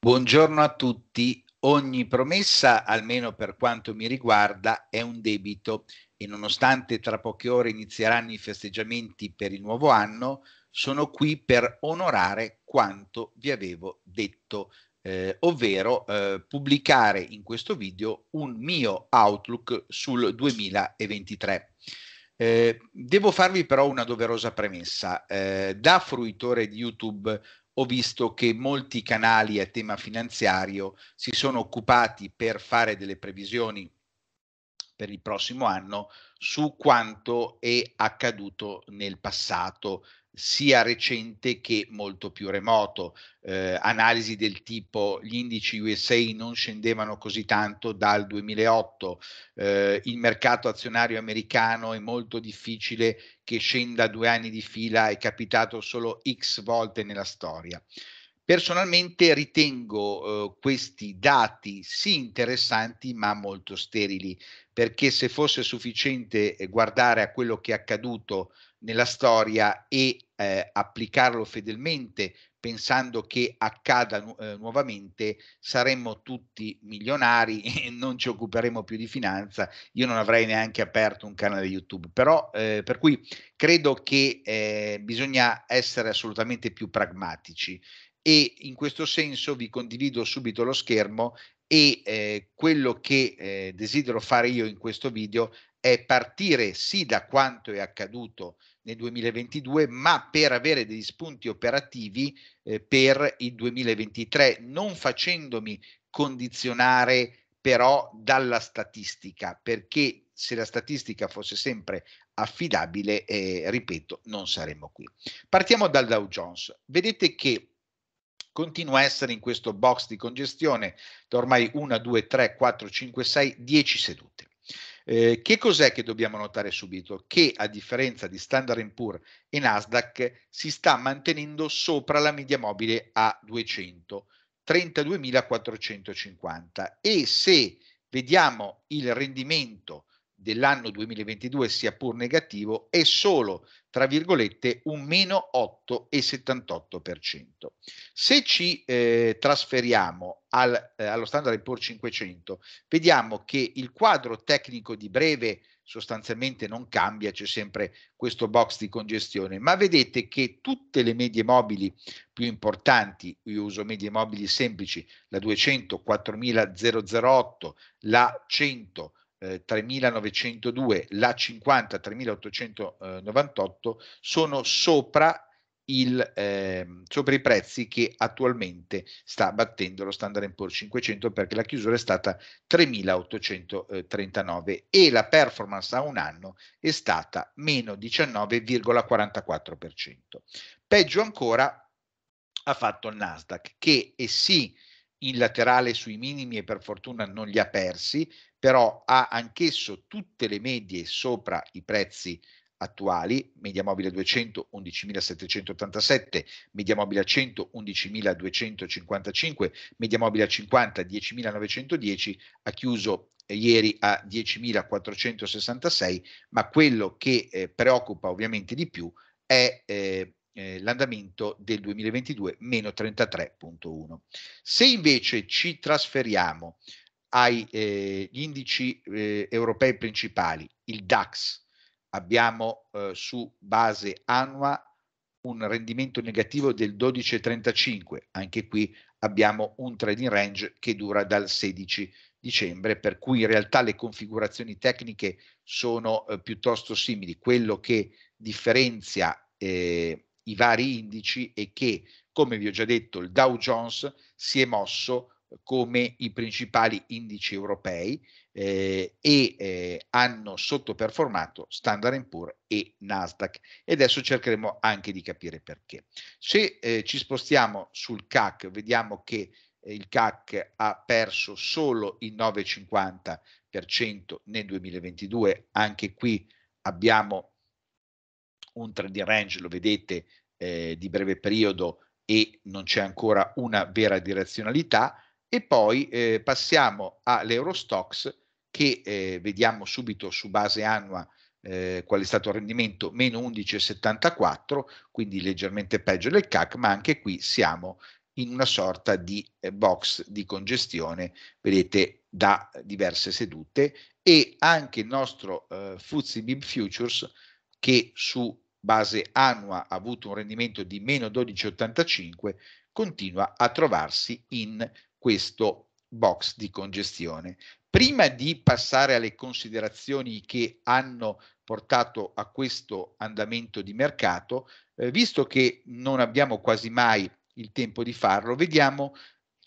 Buongiorno a tutti. Ogni promessa, almeno per quanto mi riguarda, è un debito e nonostante tra poche ore inizieranno i festeggiamenti per il nuovo anno, sono qui per onorare quanto vi avevo detto, eh, ovvero eh, pubblicare in questo video un mio outlook sul 2023. Eh, devo farvi però una doverosa premessa. Eh, da fruitore di YouTube ho visto che molti canali a tema finanziario si sono occupati per fare delle previsioni per il prossimo anno su quanto è accaduto nel passato sia recente che molto più remoto. Eh, analisi del tipo gli indici USA non scendevano così tanto dal 2008, eh, il mercato azionario americano è molto difficile che scenda due anni di fila, è capitato solo x volte nella storia. Personalmente ritengo eh, questi dati sì interessanti ma molto sterili, perché se fosse sufficiente eh, guardare a quello che è accaduto nella storia e eh, applicarlo fedelmente pensando che accada nu- eh, nuovamente, saremmo tutti milionari e non ci occuperemo più di finanza. Io non avrei neanche aperto un canale YouTube, però eh, per cui credo che eh, bisogna essere assolutamente più pragmatici e in questo senso vi condivido subito lo schermo e eh, quello che desidero fare io in questo video è partire sì da quanto è accaduto nel 2022, ma per avere degli spunti operativi eh, per il 2023, non facendomi condizionare però dalla statistica, perché se la statistica fosse sempre affidabile, eh, ripeto, non saremmo qui. Partiamo dal Dow Jones. Vedete che continua a essere in questo box di congestione da ormai 1, 2, 3, 4, 5, 6, 10 sedute. Eh, che cos'è che dobbiamo notare subito? Che a differenza di Standard Poor's e Nasdaq si sta mantenendo sopra la media mobile a 200, 32.450 e se vediamo il rendimento dell'anno 2022 sia pur negativo è solo, tra virgolette, un meno 8,78%. Se ci eh, trasferiamo al, eh, allo standard Poor's 500, vediamo che il quadro tecnico di breve sostanzialmente non cambia, c'è sempre questo box di congestione, ma vedete che tutte le medie mobili più importanti, io uso medie mobili semplici, la 200, 4008, la 100, 3902, eh, la 50 3898 sono sopra il, eh, sopra i prezzi che attualmente sta battendo lo Standard Poor's 500 perché la chiusura è stata 3.839 e la performance a un anno è stata meno 19,44%. Peggio ancora ha fatto il Nasdaq che è sì in laterale sui minimi e per fortuna non li ha persi però ha anch'esso tutte le medie sopra i prezzi attuali, media mobile 200 11.787, media mobile a 100 11.255, media mobile a 50 10.910, ha chiuso eh, ieri a 10.466, ma quello che eh, preoccupa ovviamente di più è eh, eh l'andamento del 2022 meno 33.1. Se invece ci trasferiamo agli eh, indici eh, europei principali, il DAX, abbiamo eh, su base annua un rendimento negativo del 12,35, anche qui abbiamo un trading range che dura dal 16 dicembre, per cui in realtà le configurazioni tecniche sono eh, piuttosto simili, quello che differenzia eh, i vari indici è che, come vi ho già detto, il Dow Jones si è mosso come i principali indici europei eh, e eh, hanno sottoperformato Standard Poor's e Nasdaq e adesso cercheremo anche di capire perché. Se eh, ci spostiamo sul CAC vediamo che eh, il CAC ha perso solo il 9,50% nel 2022, anche qui abbiamo un trend range, lo vedete, eh, di breve periodo e non c'è ancora una vera direzionalità e poi eh, passiamo all'Eurostox che eh, vediamo subito su base annua eh, qual è stato il rendimento, meno 11,74, quindi leggermente peggio del CAC, ma anche qui siamo in una sorta di eh, box di congestione, vedete da diverse sedute e anche il nostro eh, FTSE BIB Futures che su base annua ha avuto un rendimento di meno 12,85 continua a trovarsi in questo box di congestione. Prima di passare alle considerazioni che hanno portato a questo andamento di mercato, eh, visto che non abbiamo quasi mai il tempo di farlo, vediamo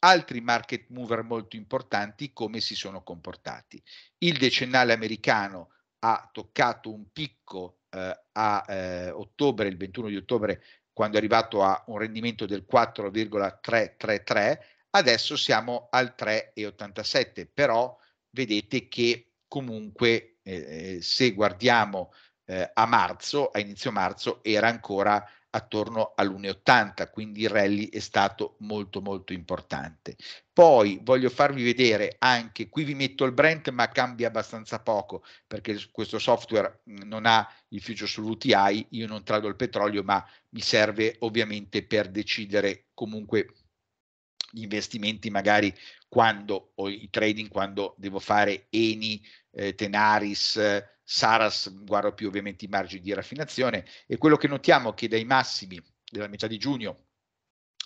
altri market mover molto importanti come si sono comportati. Il decennale americano ha toccato un picco eh, a eh, ottobre, il 21 di ottobre, quando è arrivato a un rendimento del 4,333, adesso siamo al 3,87, però vedete che comunque eh, eh, se guardiamo eh, a marzo, a inizio marzo, era ancora attorno all'1,80, quindi il rally è stato molto molto importante. Poi voglio farvi vedere anche, qui vi metto il Brent ma cambia abbastanza poco perché questo software mm, non ha il future sull'UTI, io non trado il petrolio ma mi serve ovviamente per decidere comunque gli investimenti magari quando, o i trading quando devo fare Eni, eh, Tenaris, eh, Saras, guardo più ovviamente i margini di raffinazione e quello che notiamo è che dai massimi della metà di giugno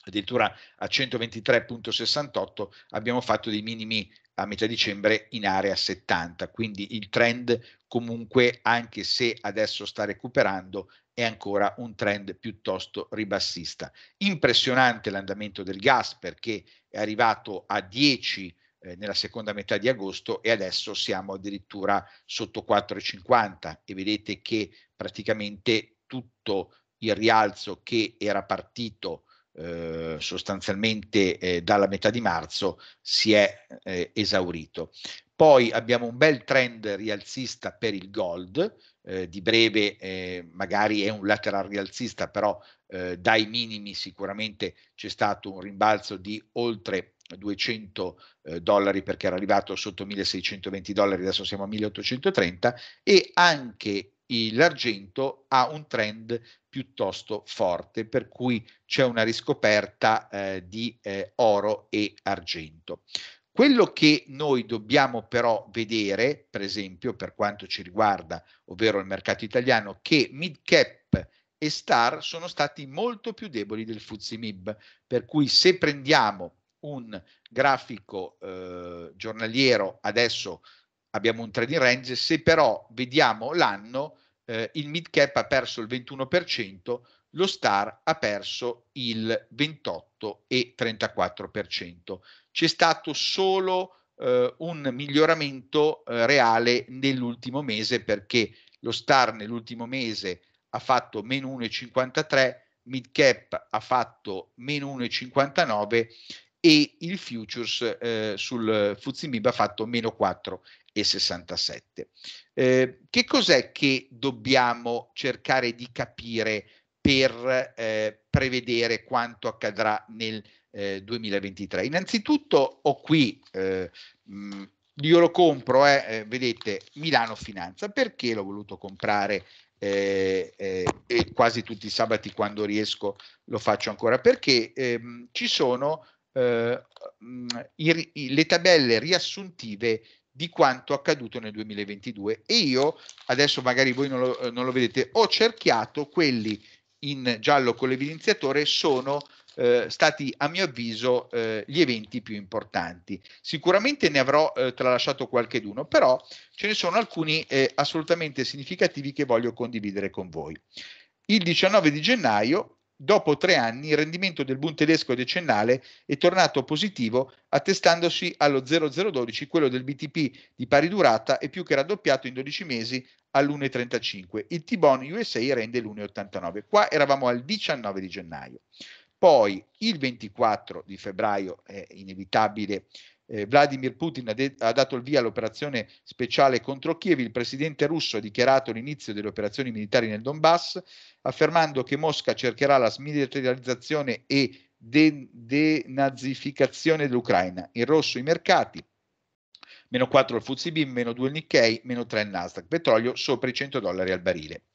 addirittura a 123.68 abbiamo fatto dei minimi a metà dicembre in area 70, quindi il trend comunque anche se adesso sta recuperando è ancora un trend piuttosto ribassista. Impressionante l'andamento del gas perché è arrivato a 10 eh, nella seconda metà di agosto e adesso siamo addirittura sotto 4,50 e vedete che praticamente tutto il rialzo che era partito eh, sostanzialmente eh, dalla metà di marzo si è eh, esaurito. Poi abbiamo un bel trend rialzista per il gold, eh, di breve eh, magari è un lateral rialzista, però eh, dai minimi sicuramente c'è stato un rimbalzo di oltre 200 eh, dollari perché era arrivato sotto 1620 dollari, adesso siamo a 1830 e anche l'argento ha un trend piuttosto forte, per cui c'è una riscoperta eh, di eh, oro e argento. Quello che noi dobbiamo però vedere, per esempio, per quanto ci riguarda, ovvero il mercato italiano, che mid cap e star sono stati molto più deboli del FTSE MIB, per cui se prendiamo un grafico eh, giornaliero adesso abbiamo un trading range, se però vediamo l'anno eh, il mid cap ha perso il 21%, lo star ha perso il 28,34% c'è stato solo eh, un miglioramento eh, reale nell'ultimo mese perché lo Star nell'ultimo mese ha fatto meno 1,53, Mid Cap ha fatto meno 1,59 e il Futures eh, sul Fuzimib ha fatto meno 4,67. Eh, che cos'è che dobbiamo cercare di capire per eh, prevedere quanto accadrà nel eh, 2023. Innanzitutto ho qui, eh, mm, io lo compro, eh, eh, vedete, Milano Finanza, perché l'ho voluto comprare eh, eh, e quasi tutti i sabati quando riesco lo faccio ancora perché ehm, ci sono eh, mm, i, i, le tabelle riassuntive di quanto accaduto nel 2022 e io adesso magari voi non lo, non lo vedete ho cerchiato quelli in giallo con l'evidenziatore sono eh, stati a mio avviso eh, gli eventi più importanti. Sicuramente ne avrò eh, tralasciato qualcheduno, però ce ne sono alcuni eh, assolutamente significativi che voglio condividere con voi. Il 19 di gennaio, dopo tre anni, il rendimento del Bund tedesco decennale è tornato positivo, attestandosi allo 0,012, quello del BTP di pari durata è più che raddoppiato in 12 mesi all'1,35. Il t bone USA rende l'1,89. Qua eravamo al 19 di gennaio. Poi il 24 di febbraio è inevitabile eh, Vladimir Putin ha, de- ha, dato il via all'operazione speciale contro Kiev, il presidente russo ha dichiarato l'inizio delle operazioni militari nel Donbass, affermando che Mosca cercherà la smilitarizzazione e de- denazificazione dell'Ucraina. In rosso i mercati, meno 4 il FTSE meno 2 il Nikkei, meno 3 il Nasdaq, petrolio sopra i 100 dollari al barile.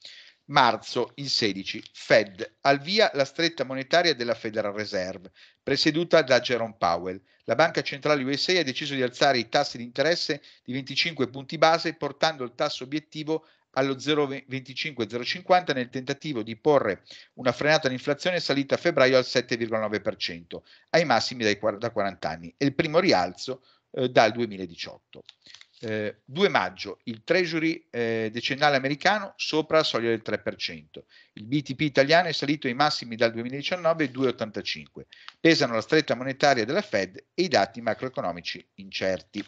Marzo, in 16, Fed, al via la stretta monetaria della Federal Reserve, presieduta da Jerome Powell. La Banca Centrale USA ha deciso di alzare i tassi di interesse di 25 punti base, portando il tasso obiettivo allo 0,25-0,50 nel tentativo di porre una frenata all'inflazione salita a febbraio al 7,9%, ai massimi da 40 anni, e il primo rialzo eh, dal 2018 eh, 2 maggio il Treasury eh, decennale americano sopra la soglia del 3%, il BTP italiano è salito ai massimi dal 2019 2,85, pesano la stretta monetaria della Fed e i dati macroeconomici incerti.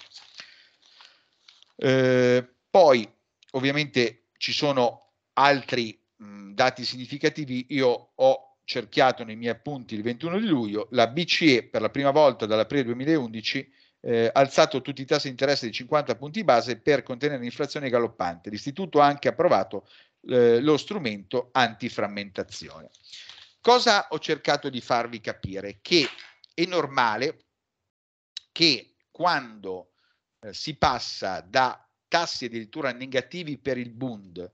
Eh, poi ovviamente ci sono altri mh, dati significativi, io ho cerchiato nei miei appunti il 21 di luglio, la BCE per la prima volta dall'aprile 2011 eh, alzato tutti i tassi di interesse di 50 punti base per contenere l'inflazione galoppante. L'istituto ha anche approvato eh, lo strumento antiframmentazione. Cosa ho cercato di farvi capire? Che è normale che quando eh, si passa da tassi addirittura negativi per il Bund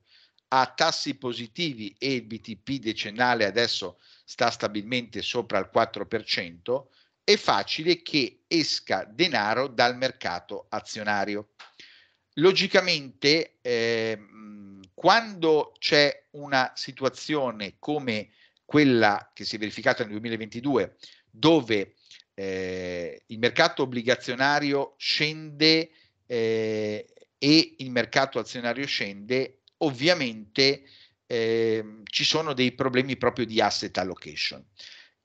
a tassi positivi e il BTP decennale adesso sta stabilmente sopra il 4%, è facile che esca denaro dal mercato azionario. Logicamente, eh, quando c'è una situazione come quella che si è verificata nel 2022, dove eh, il mercato obbligazionario scende eh, e il mercato azionario scende, ovviamente eh, ci sono dei problemi proprio di asset allocation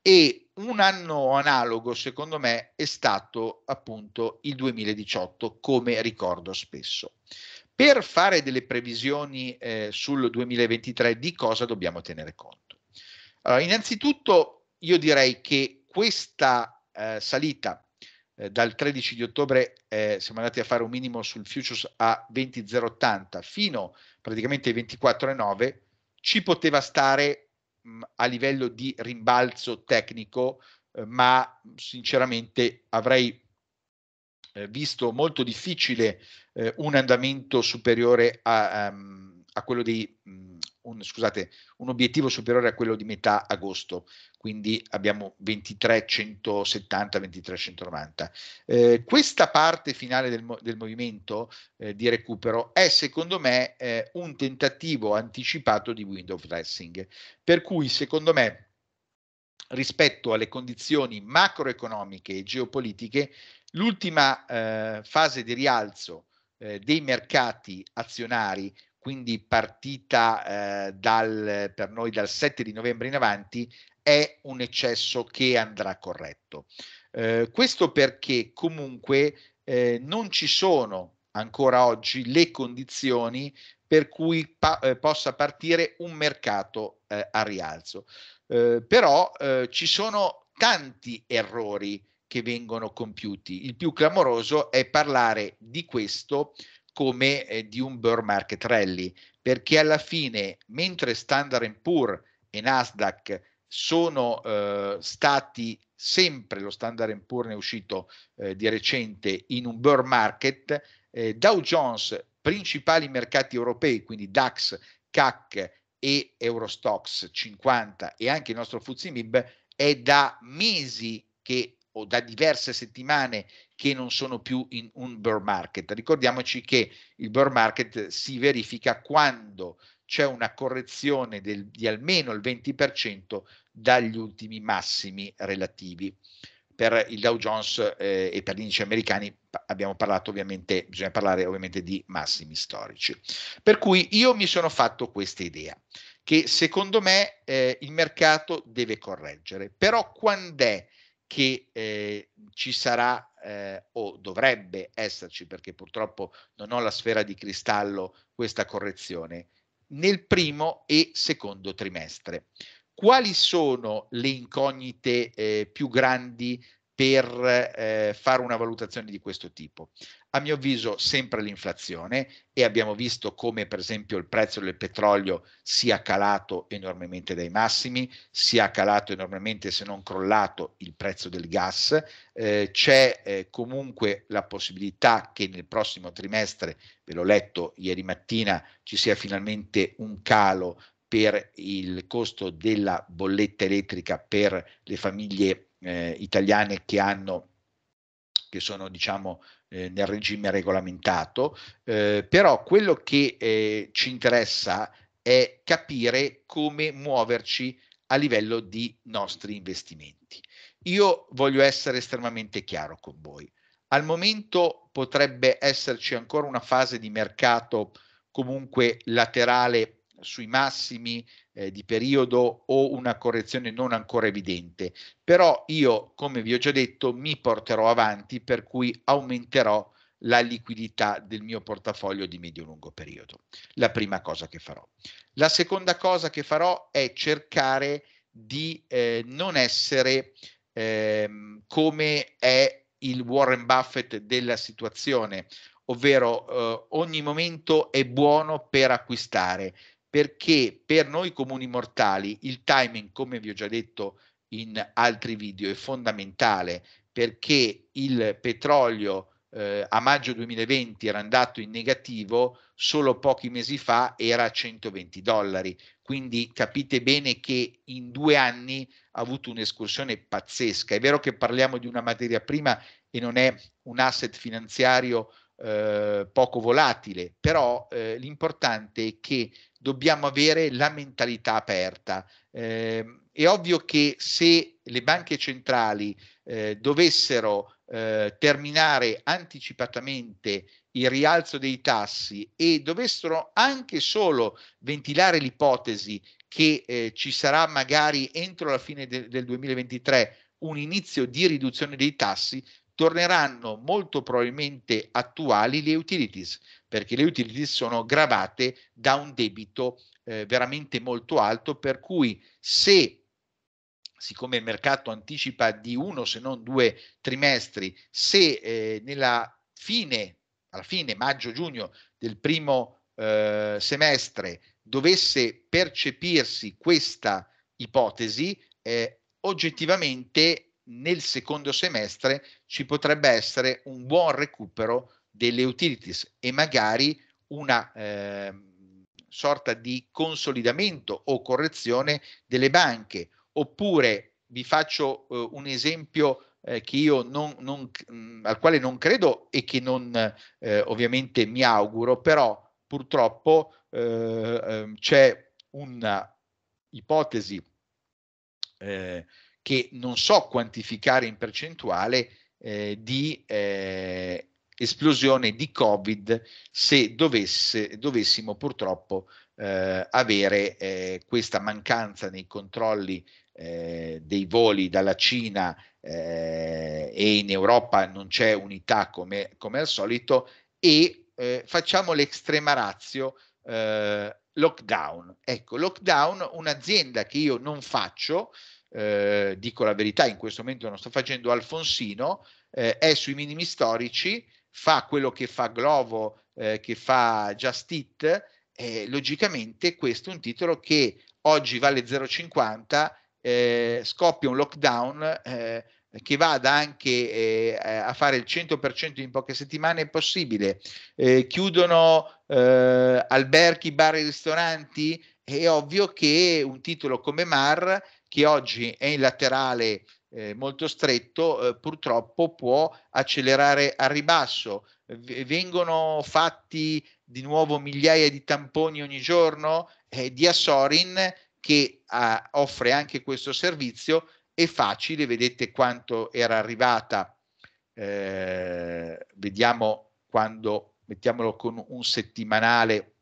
e un anno analogo secondo me è stato appunto il 2018 come ricordo spesso. Per fare delle previsioni eh, sul 2023 di cosa dobbiamo tenere conto? Allora, innanzitutto io direi che questa eh, salita eh, dal 13 di ottobre eh, siamo andati a fare un minimo sul futures a 20,080 fino praticamente ai 24,9 ci poteva stare a livello di rimbalzo tecnico, eh, ma sinceramente avrei eh, visto molto difficile eh, un andamento superiore a, ehm, a quello dei un, scusate, un obiettivo superiore a quello di metà agosto, quindi abbiamo 23,170, 23,190. Eh, questa parte finale del, del movimento eh, di recupero è secondo me eh, un tentativo anticipato di window dressing, per cui secondo me rispetto alle condizioni macroeconomiche e geopolitiche, l'ultima eh, fase di rialzo eh, dei mercati azionari quindi partita eh, dal, per noi dal 7 di novembre in avanti, è un eccesso che andrà corretto. Eh, questo perché comunque eh, non ci sono ancora oggi le condizioni per cui pa- eh, possa partire un mercato eh, a rialzo. Eh, però eh, ci sono tanti errori che vengono compiuti. Il più clamoroso è parlare di questo come eh, di un bear market rally, perché alla fine, mentre Standard Poor's e Nasdaq sono eh, stati sempre, lo Standard Poor's ne è uscito eh, di recente, in un bear market, eh, Dow Jones, principali mercati europei, quindi DAX, CAC e Eurostox 50 e anche il nostro Fuzzi MIB, è da mesi che o da diverse settimane che non sono più in un bear market. Ricordiamoci che il bear market si verifica quando c'è una correzione del, di almeno il 20% dagli ultimi massimi relativi. Per il Dow Jones eh, e per gli indici americani abbiamo parlato ovviamente, bisogna parlare ovviamente di massimi storici. Per cui io mi sono fatto questa idea che secondo me eh, il mercato deve correggere, però quando è che eh, ci sarà eh, o dovrebbe esserci, perché purtroppo non ho la sfera di cristallo, questa correzione, nel primo e secondo trimestre. Quali sono le incognite eh, più grandi per eh, fare una valutazione di questo tipo. A mio avviso sempre l'inflazione e abbiamo visto come per esempio il prezzo del petrolio sia calato enormemente dai massimi, sia calato enormemente se non crollato il prezzo del gas, eh, c'è eh, comunque la possibilità che nel prossimo trimestre, ve l'ho letto ieri mattina, ci sia finalmente un calo per il costo della bolletta elettrica per le famiglie eh, italiane che hanno che sono diciamo eh, nel regime regolamentato, eh, però quello che eh, ci interessa è capire come muoverci a livello di nostri investimenti. Io voglio essere estremamente chiaro con voi. Al momento potrebbe esserci ancora una fase di mercato comunque laterale sui massimi eh, di periodo o una correzione non ancora evidente. Però io, come vi ho già detto, mi porterò avanti per cui aumenterò la liquidità del mio portafoglio di medio-lungo periodo. La prima cosa che farò. La seconda cosa che farò è cercare di eh, non essere ehm, come è il Warren Buffett della situazione, ovvero eh, ogni momento è buono per acquistare, perché per noi comuni mortali il timing, come vi ho già detto in altri video, è fondamentale perché il petrolio eh, a maggio 2020 era andato in negativo, solo pochi mesi fa era a 120 dollari. Quindi capite bene che in due anni ha avuto un'escursione pazzesca. È vero che parliamo di una materia prima e non è un asset finanziario eh, poco volatile, però eh, l'importante è che dobbiamo avere la mentalità aperta. Eh, è ovvio che se le banche centrali eh, dovessero eh, terminare anticipatamente il rialzo dei tassi e dovessero anche solo ventilare l'ipotesi che eh, ci sarà magari entro la fine de- del 2023 un inizio di riduzione dei tassi, torneranno molto probabilmente attuali le utilities, perché le utilities sono gravate da un debito eh, veramente molto alto, per cui se, siccome il mercato anticipa di uno se non due trimestri, se eh, nella fine, alla fine maggio-giugno del primo eh, semestre dovesse percepirsi questa ipotesi, eh, oggettivamente nel secondo semestre ci potrebbe essere un buon recupero delle utilities e magari una eh, sorta di consolidamento o correzione delle banche. Oppure vi faccio eh, un esempio eh, non, non, mh, mm, al quale non credo e che non eh, ovviamente mi auguro, però purtroppo eh, ehm, c'è un'ipotesi eh, che non so quantificare in percentuale di esplosione di Covid se dovesse, dovessimo purtroppo eh, avere eh, questa mancanza nei controlli eh, dei voli dalla Cina eh, e in Europa non c'è unità come, come al solito e eh, facciamo l'extrema razio eh, lockdown. Ecco, lockdown, un'azienda che io non faccio, dico la verità, in questo momento non sto facendo Alfonsino, è sui minimi storici, fa quello che fa Glovo, eh, che fa Just It, eh, logicamente questo è un titolo che oggi vale 0,50, eh, scoppia un lockdown eh, che vada anche eh, a fare il 100% in poche settimane è possibile. Eh, chiudono eh, alberghi, bar e ristoranti, è ovvio che un titolo come Mar, che oggi è in laterale eh, molto stretto eh, purtroppo può accelerare a ribasso. V- vengono fatti di nuovo migliaia di tamponi ogni giorno eh, di Assorin che ah, offre anche questo servizio è facile, vedete quanto era arrivata, eh, vediamo quando, mettiamolo con un settimanale,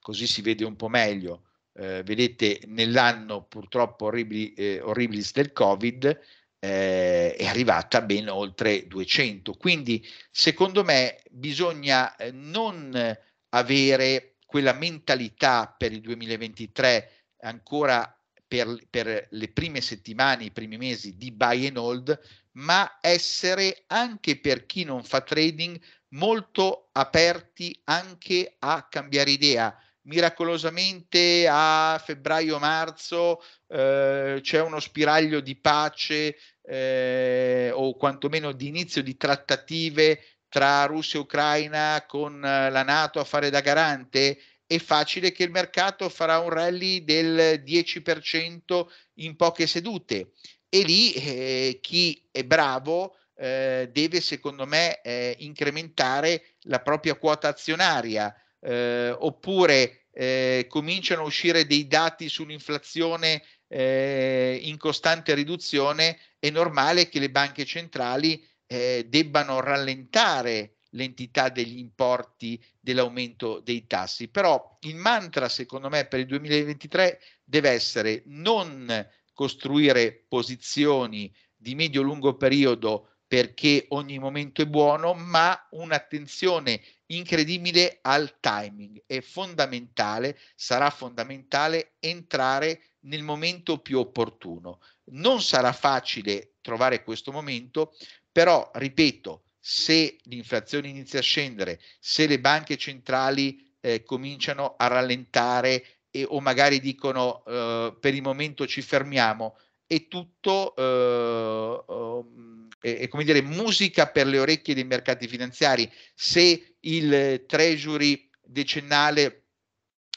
così si vede un po' meglio, eh, vedete nell'anno purtroppo orribili, eh, orribilis del Covid, eh, è arrivata ben oltre 200. Quindi secondo me bisogna eh, non avere quella mentalità per il 2023 ancora per, per, le prime settimane, i primi mesi di buy and hold, ma essere anche per chi non fa trading molto aperti anche a cambiare idea miracolosamente a febbraio-marzo eh, c'è uno spiraglio di pace eh, o quantomeno di inizio di trattative tra Russia e Ucraina con eh, la Nato a fare da garante? È facile che il mercato farà un rally del 10% in poche sedute e lì eh, chi è bravo eh, deve secondo me eh, incrementare la propria quota azionaria eh, oppure eh, cominciano a uscire dei dati sull'inflazione eh, in costante riduzione, è normale che le banche centrali eh, debbano rallentare l'entità degli importi dell'aumento dei tassi. Però il mantra, secondo me, per il 2023 deve essere non costruire posizioni di medio-lungo periodo perché ogni momento è buono, ma un'attenzione incredibile al timing. È fondamentale, sarà fondamentale entrare nel momento più opportuno. Non sarà facile trovare questo momento, però, ripeto, se l'inflazione inizia a scendere, se le banche centrali eh, cominciano a rallentare e, o magari dicono eh, per il momento ci fermiamo, è tutto... Eh, um, eh, come dire, musica per le orecchie dei mercati finanziari. Se il treasury decennale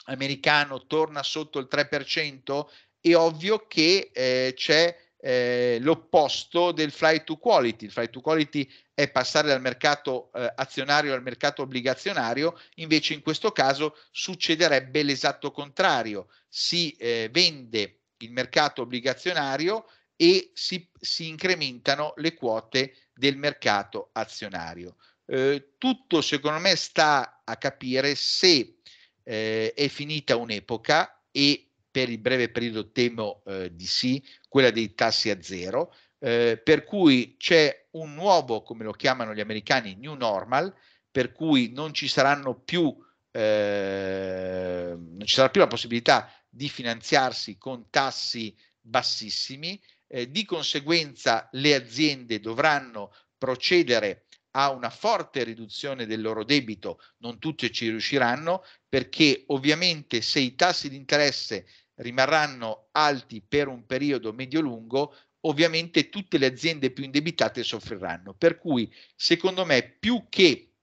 americano torna sotto il 3%, è ovvio che eh, c'è eh, l'opposto del fly to quality. Il fly to quality è passare dal mercato eh, azionario al mercato obbligazionario, invece in questo caso succederebbe l'esatto contrario. Si eh, vende il mercato obbligazionario e si, si incrementano le quote del mercato azionario. Eh, tutto secondo me sta a capire se eh, è finita un'epoca e per il breve periodo temo eh, di sì, quella dei tassi a zero, eh, per cui c'è un nuovo, come lo chiamano gli americani, new normal, per cui non ci saranno più eh, non ci sarà più la possibilità di finanziarsi con tassi bassissimi eh, di conseguenza le aziende dovranno procedere a una forte riduzione del loro debito, non tutte ci riusciranno perché ovviamente se i tassi di interesse rimarranno alti per un periodo medio-lungo, ovviamente tutte le aziende più indebitate soffriranno. Per cui, secondo me, più che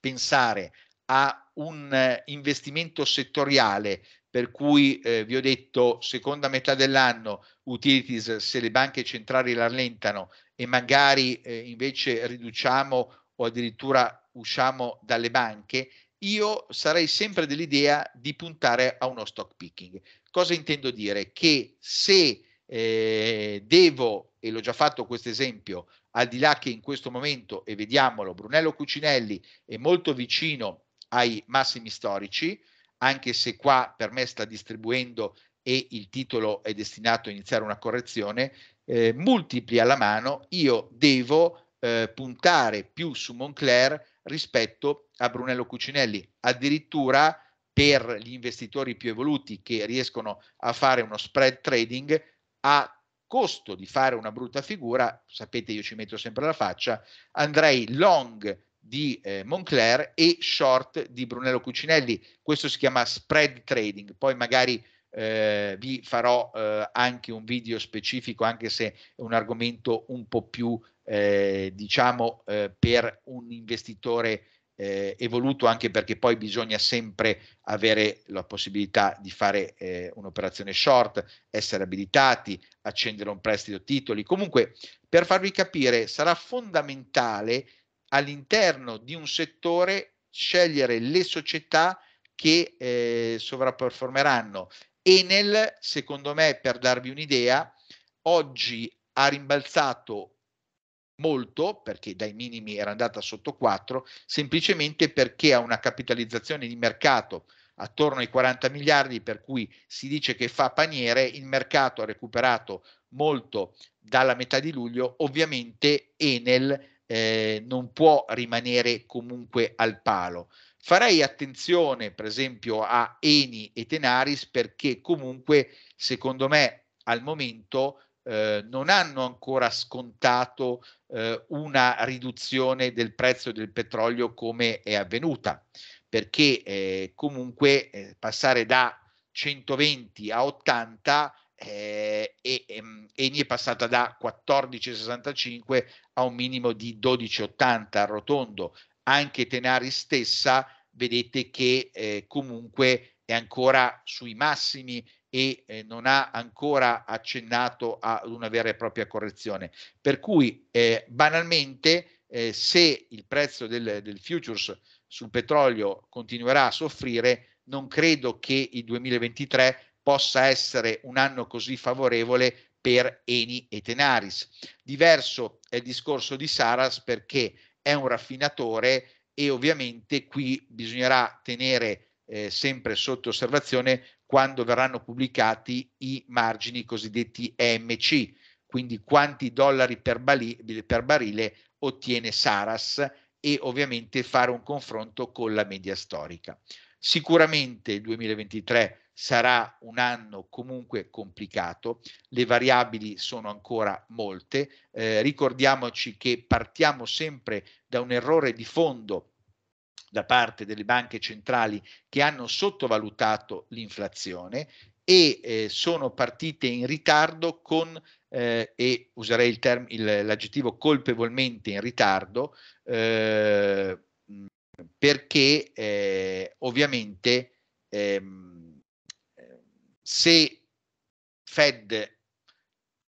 pensare a un eh, investimento settoriale per cui eh, vi ho detto seconda metà dell'anno utilities se le banche centrali rallentano e magari eh, invece riduciamo o addirittura usciamo dalle banche, io sarei sempre dell'idea di puntare a uno stock picking. Cosa intendo dire? Che se eh, devo, e l'ho già fatto questo esempio, al di là che in questo momento, e vediamolo, Brunello Cucinelli è molto vicino ai massimi storici, anche se qua per me sta distribuendo e il titolo è destinato a iniziare una correzione, eh, multipli alla mano, io devo eh, puntare più su Moncler rispetto a Brunello Cucinelli, addirittura per gli investitori più evoluti che riescono a fare uno spread trading a costo di fare una brutta figura, sapete io ci metto sempre la faccia, andrei long di eh, Moncler e short di Brunello Cucinelli. Questo si chiama spread trading. Poi magari eh, vi farò eh, anche un video specifico, anche se è un argomento un po' più, eh, diciamo, eh, per un investitore eh, evoluto, anche perché poi bisogna sempre avere la possibilità di fare un'operazione short, essere abilitati, accendere un prestito titoli. Comunque, per farvi capire, sarà fondamentale all'interno di un settore scegliere le società che eh, sovraperformeranno. Enel, secondo me, per darvi un'idea, oggi ha rimbalzato molto perché dai minimi era andata sotto 4, semplicemente perché ha una capitalizzazione di mercato attorno ai 40 miliardi, per cui si dice che fa paniere, il mercato ha recuperato molto dalla metà di luglio, ovviamente Enel eh, non può rimanere comunque al palo. Farei attenzione, per esempio, a Eni e Tenaris perché comunque, secondo me, al momento eh, non hanno ancora scontato eh, una riduzione del prezzo del petrolio come è avvenuta, perché eh, comunque eh, passare da 120 a 80 eh, e ehm, Eni è passata da 14,65 a un minimo di 12,80 rotondo. Anche Tenari stessa, vedete che eh, comunque è ancora sui massimi e eh, non ha ancora accennato ad una vera e propria correzione. Per cui eh, banalmente eh, se il prezzo del, del futures sul petrolio continuerà a soffrire, non credo che il 2023 possa essere un anno così favorevole per Eni e Tenaris. Diverso è il discorso di Saras perché è un raffinatore e ovviamente qui bisognerà tenere eh, sempre sotto osservazione quando verranno pubblicati i margini cosiddetti EMC, quindi quanti dollari per, bali- per barile ottiene Saras e ovviamente fare un confronto con la media storica. Sicuramente il 2023 sarà un anno comunque complicato, le variabili sono ancora molte, eh, ricordiamoci che partiamo sempre da un errore di fondo da parte delle banche centrali che hanno sottovalutato l'inflazione e eh, sono partite in ritardo con, eh, e userei il term- il, l'aggettivo colpevolmente in ritardo, eh, perché eh, ovviamente ehm, se Fed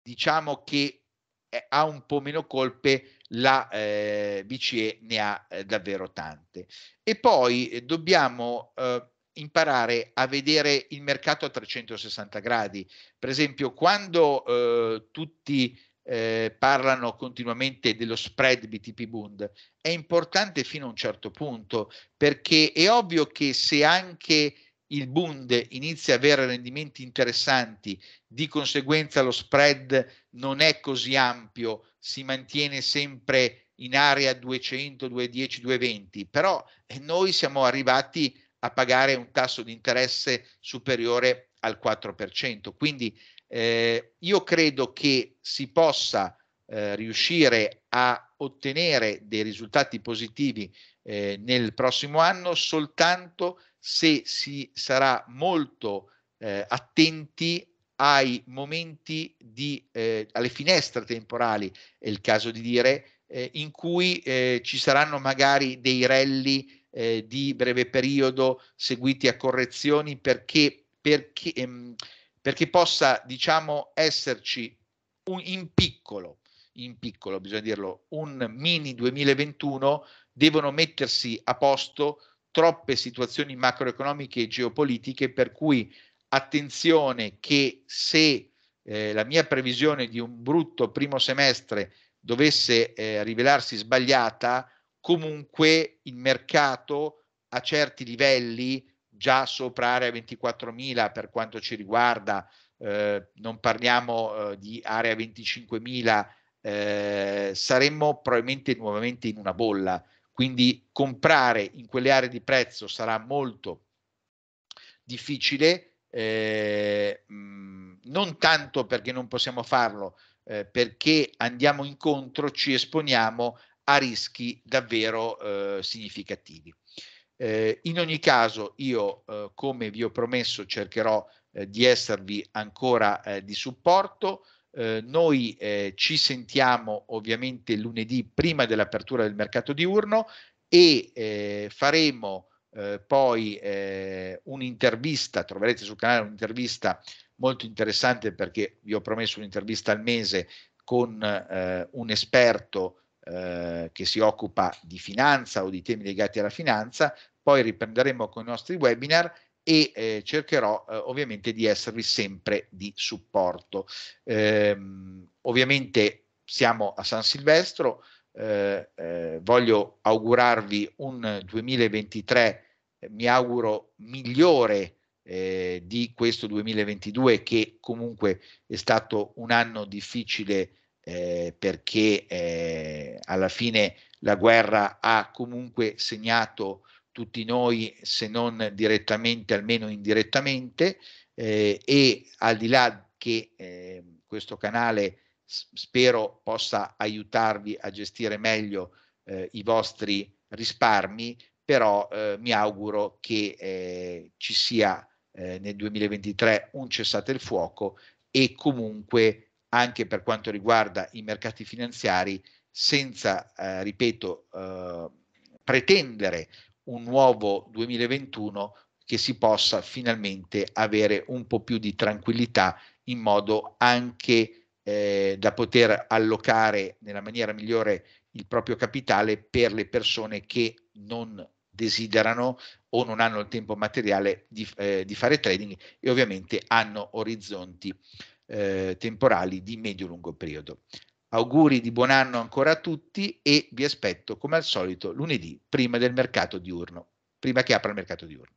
diciamo che eh, ha un po' meno colpe, la eh, BCE ne ha eh, davvero tante. E poi eh, dobbiamo eh, imparare a vedere il mercato a 360 gradi. Per esempio, quando tutti eh, parlano continuamente dello spread BTP Bund, è importante fino a un certo punto, perché è ovvio che se anche il Bund inizia a avere rendimenti interessanti, di conseguenza lo spread non è così ampio, si mantiene sempre in area 200, 210, 220, però eh, noi siamo arrivati a pagare un tasso di interesse superiore al 4%, quindi eh, io credo che si possa eh, riuscire a ottenere dei risultati positivi eh, nel prossimo anno soltanto se si sarà molto eh, attenti ai momenti di, eh, alle finestre temporali, è il caso di dire, eh, in cui ci saranno magari dei rally di breve periodo seguiti a correzioni perché, perché ehm, perché possa, diciamo, esserci un, in piccolo, in piccolo bisogna dirlo, un mini 2021, devono mettersi a posto troppe situazioni macroeconomiche e geopolitiche per cui attenzione che se eh, la mia previsione di un brutto primo semestre dovesse eh, rivelarsi sbagliata, comunque il mercato a certi livelli già sopra area 24.000 per quanto ci riguarda, eh, non parliamo eh, di area 25.000, eh, saremmo probabilmente nuovamente in una bolla. Quindi comprare in quelle aree di prezzo sarà molto difficile, eh, mh, non tanto perché non possiamo farlo, eh, perché andiamo incontro, ci esponiamo a rischi davvero eh, significativi. Eh, in ogni caso io, eh, come vi ho promesso, cercherò eh, di esservi ancora eh, di supporto. Eh, noi eh, ci sentiamo ovviamente lunedì prima dell'apertura del mercato diurno e faremo poi un'intervista, troverete sul canale un'intervista molto interessante perché vi ho promesso un'intervista al mese con un esperto eh, che si occupa di finanza o di temi legati alla finanza, poi riprenderemo con i nostri webinar e eh, cercherò eh, ovviamente di esservi sempre di supporto. Ehm, ovviamente siamo a San Silvestro, eh, eh voglio augurarvi un 2023, eh, mi auguro migliore di questo 2022 che comunque è stato un anno difficile eh, perché eh, alla fine la guerra ha comunque segnato tutti noi, se non direttamente, almeno indirettamente, eh, e al di là che eh, questo canale spero possa aiutarvi a gestire meglio eh, i vostri risparmi, però eh, mi auguro che ci sia nel 2023 un cessate il fuoco e comunque anche per quanto riguarda i mercati finanziari senza, eh, ripeto, eh, pretendere un nuovo 2021 che si possa finalmente avere un po' più di tranquillità in modo anche eh, da poter allocare nella maniera migliore il proprio capitale per le persone che non desiderano o non hanno il tempo materiale di, eh, di fare trading e ovviamente hanno orizzonti eh, temporali di medio-lungo periodo. Auguri di buon anno ancora a tutti e vi aspetto come al solito lunedì prima del mercato diurno, prima che apra il mercato diurno.